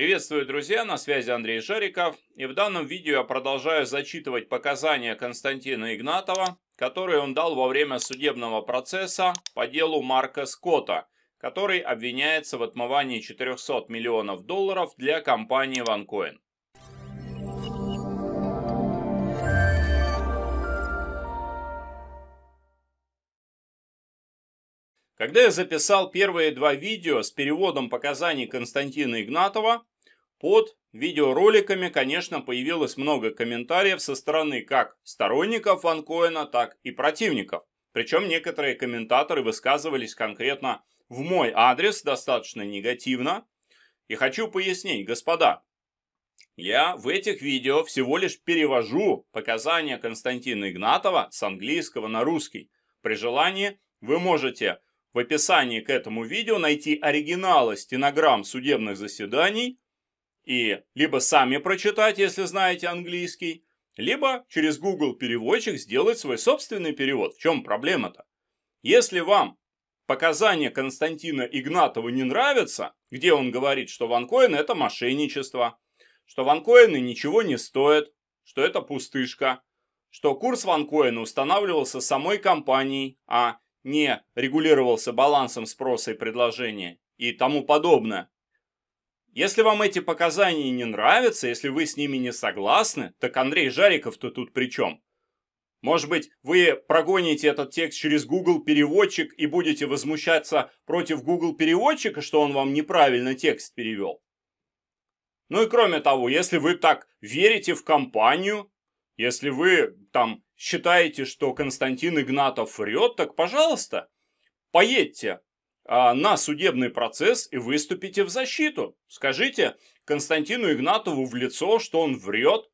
Приветствую, друзья, на связи Андрей Шариков, и в данном видео я продолжаю зачитывать показания Константина Игнатова, которые он дал во время судебного процесса по делу Марка Скотта, который обвиняется в отмывании 400 миллионов долларов для компании «Ванкоин». Когда я записал первые два видео с переводом показаний Константина Игнатова, под видеороликами, конечно, появилось много комментариев со стороны как сторонников Ванкоина, так и противников. Причем некоторые комментаторы высказывались конкретно в мой адрес достаточно негативно. И хочу пояснить, господа, я в этих видео всего лишь перевожу показания Константина Игнатова с английского на русский. При желании вы можете в описании к этому видео найти оригиналы стенограмм судебных заседаний и либо сами прочитать, если знаете английский, либо через Google переводчик сделать свой собственный перевод. В чем проблема-то? Если вам показания Константина Игнатова не нравятся, где он говорит, что ванкоин это мошенничество, что ванкоины ничего не стоят, что это пустышка, что курс ванкоина устанавливался самой компанией, а не регулировался балансом спроса и предложения и тому подобное, если вам эти показания не нравятся, если вы с ними не согласны, так Андрей Жариков-то тут при чем? Может быть, вы прогоните этот текст через Google переводчик и будете возмущаться против Google переводчика, что он вам неправильно текст перевел? Ну и кроме того, если вы так верите в компанию, если вы там считаете, что Константин Игнатов врет, так пожалуйста, поедьте а, на судебный процесс и выступите в защиту. Скажите Константину Игнатову в лицо, что он врет,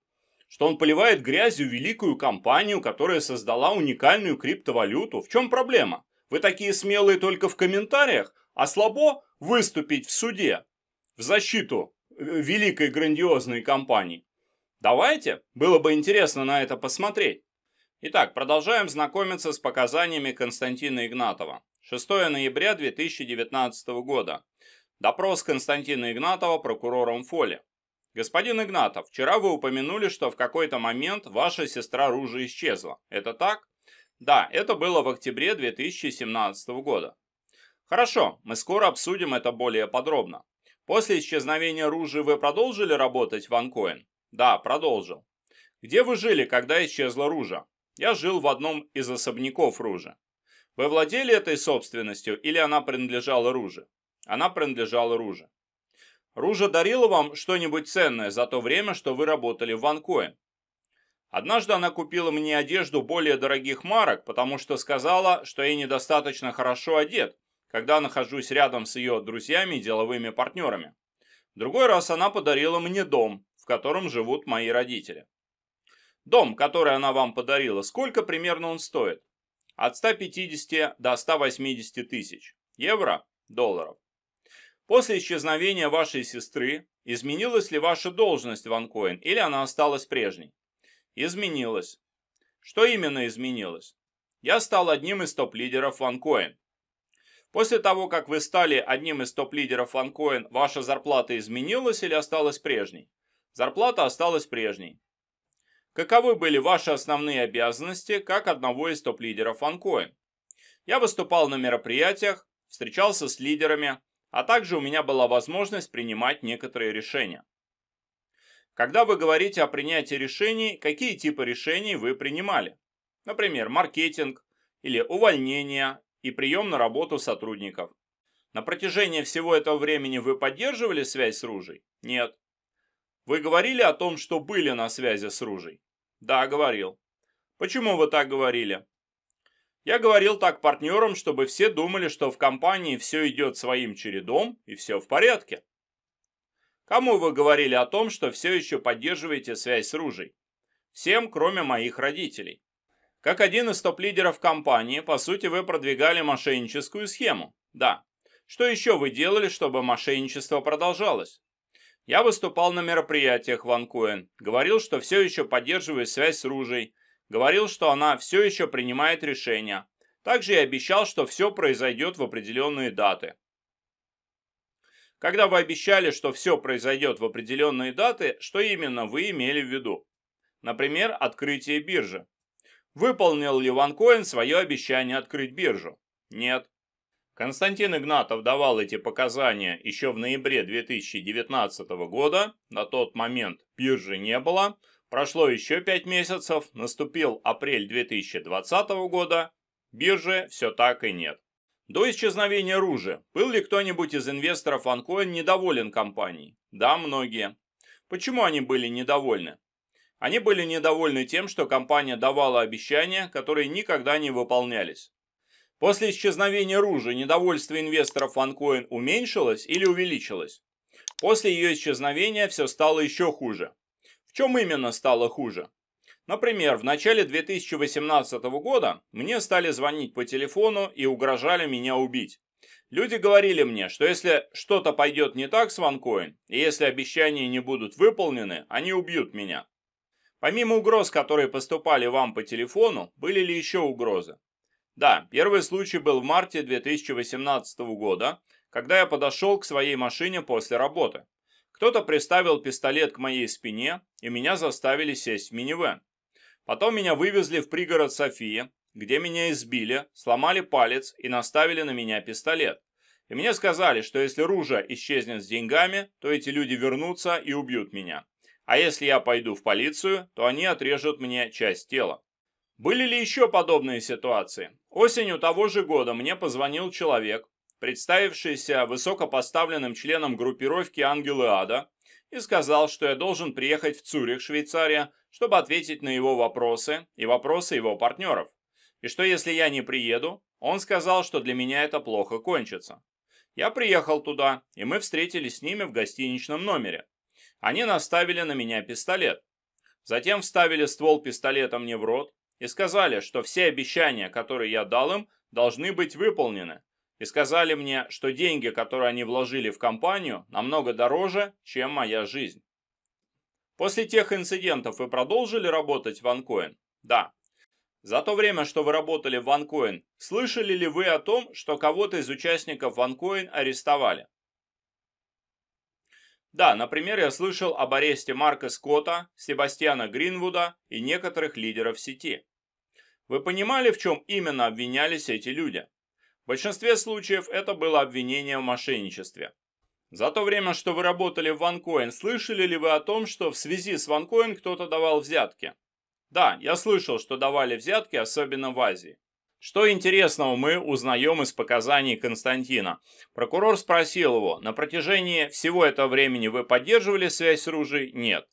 что он поливает грязью великую компанию, которая создала уникальную криптовалюту. В чем проблема? Вы такие смелые только в комментариях, а слабо выступить в суде в защиту э, великой грандиозной компании. Давайте, было бы интересно на это посмотреть. Итак, продолжаем знакомиться с показаниями Константина Игнатова. 6 ноября 2019 года. Допрос Константина Игнатова прокурором Фоли. Господин Игнатов, вчера вы упомянули, что в какой-то момент ваша сестра Ружа исчезла. Это так? Да, это было в октябре 2017 года. Хорошо, мы скоро обсудим это более подробно. После исчезновения Ружи вы продолжили работать в Анкоин? Да, продолжил. Где вы жили, когда исчезла Ружа? Я жил в одном из особняков Ружи. Вы владели этой собственностью или она принадлежала Руже? Она принадлежала Руже. Ружа дарила вам что-нибудь ценное за то время, что вы работали в Ванкоин. Однажды она купила мне одежду более дорогих марок, потому что сказала, что я недостаточно хорошо одет, когда нахожусь рядом с ее друзьями и деловыми партнерами. другой раз она подарила мне дом, в котором живут мои родители. Дом, который она вам подарила, сколько примерно он стоит? от 150 до 180 тысяч евро, долларов. После исчезновения вашей сестры, изменилась ли ваша должность в Анкоин или она осталась прежней? Изменилась. Что именно изменилось? Я стал одним из топ-лидеров в Анкоин. После того, как вы стали одним из топ-лидеров в Анкоин, ваша зарплата изменилась или осталась прежней? Зарплата осталась прежней. Каковы были ваши основные обязанности как одного из топ-лидеров Анкоин? Я выступал на мероприятиях, встречался с лидерами, а также у меня была возможность принимать некоторые решения. Когда вы говорите о принятии решений, какие типы решений вы принимали? Например, маркетинг или увольнение и прием на работу сотрудников. На протяжении всего этого времени вы поддерживали связь с Ружей? Нет. Вы говорили о том, что были на связи с Ружей? Да, говорил. Почему вы так говорили? Я говорил так партнерам, чтобы все думали, что в компании все идет своим чередом и все в порядке. Кому вы говорили о том, что все еще поддерживаете связь с Ружей? Всем, кроме моих родителей. Как один из топ-лидеров компании, по сути, вы продвигали мошенническую схему. Да. Что еще вы делали, чтобы мошенничество продолжалось? Я выступал на мероприятиях в Анкуэн, говорил, что все еще поддерживаю связь с Ружей, говорил, что она все еще принимает решения. Также я обещал, что все произойдет в определенные даты. Когда вы обещали, что все произойдет в определенные даты, что именно вы имели в виду? Например, открытие биржи. Выполнил ли Ванкоин свое обещание открыть биржу? Нет. Константин Игнатов давал эти показания еще в ноябре 2019 года, на тот момент биржи не было, прошло еще 5 месяцев, наступил апрель 2020 года, биржи все так и нет. До исчезновения Ружи, был ли кто-нибудь из инвесторов Анкоин недоволен компанией? Да, многие. Почему они были недовольны? Они были недовольны тем, что компания давала обещания, которые никогда не выполнялись. После исчезновения ружи недовольство инвесторов в OneCoin уменьшилось или увеличилось? После ее исчезновения все стало еще хуже. В чем именно стало хуже? Например, в начале 2018 года мне стали звонить по телефону и угрожали меня убить. Люди говорили мне, что если что-то пойдет не так с OneCoin, и если обещания не будут выполнены, они убьют меня. Помимо угроз, которые поступали вам по телефону, были ли еще угрозы? Да, первый случай был в марте 2018 года, когда я подошел к своей машине после работы. Кто-то приставил пистолет к моей спине, и меня заставили сесть в минивэн. Потом меня вывезли в пригород Софии, где меня избили, сломали палец и наставили на меня пистолет. И мне сказали, что если ружье исчезнет с деньгами, то эти люди вернутся и убьют меня. А если я пойду в полицию, то они отрежут мне часть тела. Были ли еще подобные ситуации? Осенью того же года мне позвонил человек, представившийся высокопоставленным членом группировки «Ангелы Ада», и сказал, что я должен приехать в Цюрих, Швейцария, чтобы ответить на его вопросы и вопросы его партнеров. И что если я не приеду, он сказал, что для меня это плохо кончится. Я приехал туда, и мы встретились с ними в гостиничном номере. Они наставили на меня пистолет. Затем вставили ствол пистолета мне в рот, и сказали, что все обещания, которые я дал им, должны быть выполнены. И сказали мне, что деньги, которые они вложили в компанию, намного дороже, чем моя жизнь. После тех инцидентов вы продолжили работать в OneCoin? Да. За то время, что вы работали в OneCoin, слышали ли вы о том, что кого-то из участников OneCoin арестовали? Да, например, я слышал об аресте Марка Скотта, Себастьяна Гринвуда и некоторых лидеров сети. Вы понимали, в чем именно обвинялись эти люди? В большинстве случаев это было обвинение в мошенничестве. За то время, что вы работали в OneCoin, слышали ли вы о том, что в связи с OneCoin кто-то давал взятки? Да, я слышал, что давали взятки, особенно в Азии. Что интересного мы узнаем из показаний Константина? Прокурор спросил его, на протяжении всего этого времени вы поддерживали связь с Ружей? Нет.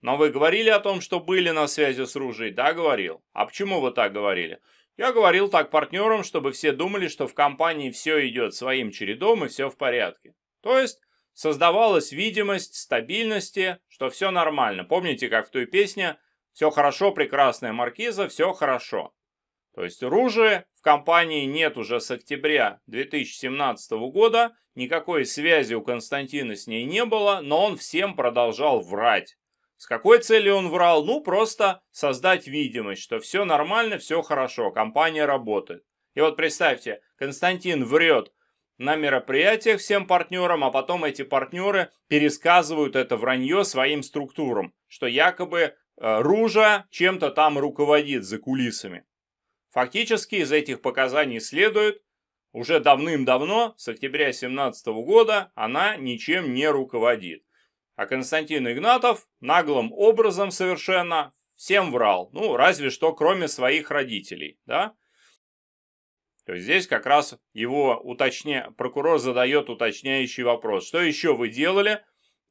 Но вы говорили о том, что были на связи с Ружей? Да, говорил. А почему вы так говорили? Я говорил так партнерам, чтобы все думали, что в компании все идет своим чередом и все в порядке. То есть создавалась видимость стабильности, что все нормально. Помните, как в той песне «Все хорошо, прекрасная маркиза, все хорошо». То есть Ружи в компании нет уже с октября 2017 года, никакой связи у Константина с ней не было, но он всем продолжал врать. С какой целью он врал? Ну, просто создать видимость, что все нормально, все хорошо, компания работает. И вот представьте, Константин врет на мероприятиях всем партнерам, а потом эти партнеры пересказывают это вранье своим структурам, что якобы э, Ружа чем-то там руководит за кулисами. Фактически из этих показаний следует, уже давным-давно, с октября 2017 года, она ничем не руководит. А Константин Игнатов наглым образом совершенно всем врал, ну разве что кроме своих родителей, да? То есть здесь как раз его уточня... прокурор задает уточняющий вопрос. Что еще вы делали,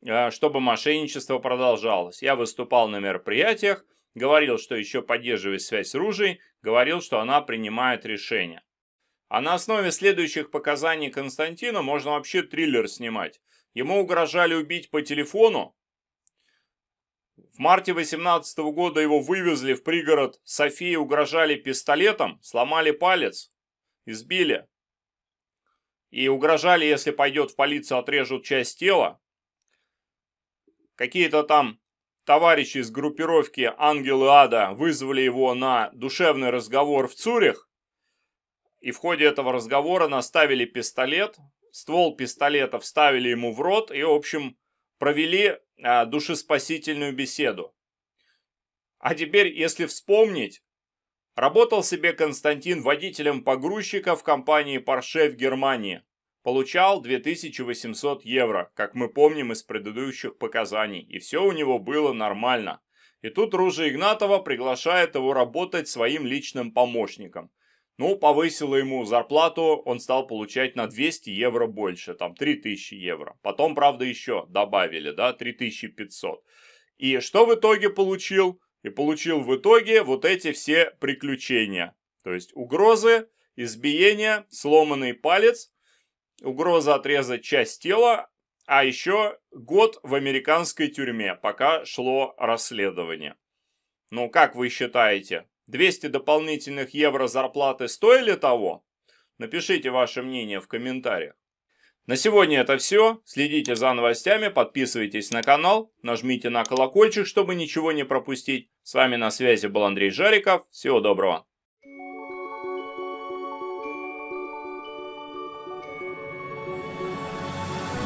э, чтобы мошенничество продолжалось? Я выступал на мероприятиях, говорил, что еще поддерживает связь с Ружей, говорил, что она принимает решения. А на основе следующих показаний Константина можно вообще триллер снимать. Ему угрожали убить по телефону. В марте 2018 года его вывезли в пригород. Софии угрожали пистолетом, сломали палец, избили. И угрожали, если пойдет в полицию, отрежут часть тела. Какие-то там товарищи из группировки «Ангелы Ада» вызвали его на душевный разговор в Цюрих, и в ходе этого разговора наставили пистолет, ствол пистолета вставили ему в рот и, в общем, провели э, душеспасительную беседу. А теперь, если вспомнить, работал себе Константин водителем погрузчика в компании Porsche в Германии. Получал 2800 евро, как мы помним из предыдущих показаний, и все у него было нормально. И тут Ружа Игнатова приглашает его работать своим личным помощником. Ну, повысила ему зарплату, он стал получать на 200 евро больше, там 3000 евро. Потом, правда, еще добавили, да, 3500. И что в итоге получил? И получил в итоге вот эти все приключения. То есть угрозы, избиение, сломанный палец, угроза отрезать часть тела, а еще год в американской тюрьме, пока шло расследование. Ну, как вы считаете, 200 дополнительных евро зарплаты стоили того? Напишите ваше мнение в комментариях. На сегодня это все. Следите за новостями, подписывайтесь на канал, нажмите на колокольчик, чтобы ничего не пропустить. С вами на связи был Андрей Жариков. Всего доброго.